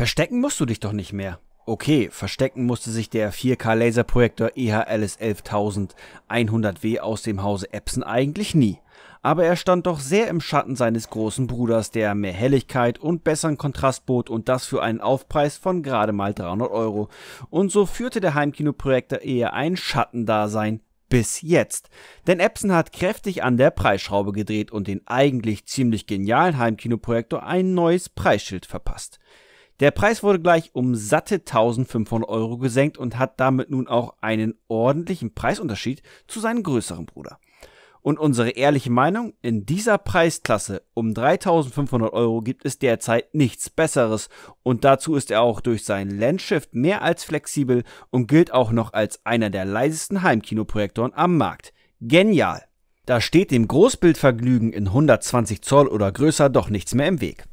Verstecken musst du dich doch nicht mehr. Okay, verstecken musste sich der 4K-Laserprojektor EHLS 11100W aus dem Hause Epson eigentlich nie. Aber er stand doch sehr im Schatten seines großen Bruders, der mehr Helligkeit und besseren Kontrast bot und das für einen Aufpreis von gerade mal 300 Euro. Und so führte der Heimkinoprojektor eher ein Schattendasein bis jetzt. Denn Epson hat kräftig an der Preisschraube gedreht und den eigentlich ziemlich genialen Heimkinoprojektor ein neues Preisschild verpasst. Der Preis wurde gleich um satte 1500 Euro gesenkt und hat damit nun auch einen ordentlichen Preisunterschied zu seinem größeren Bruder. Und unsere ehrliche Meinung, in dieser Preisklasse um 3500 Euro gibt es derzeit nichts Besseres und dazu ist er auch durch seinen Landshift mehr als flexibel und gilt auch noch als einer der leisesten Heimkinoprojektoren am Markt. Genial! Da steht dem Großbildvergnügen in 120 Zoll oder größer doch nichts mehr im Weg.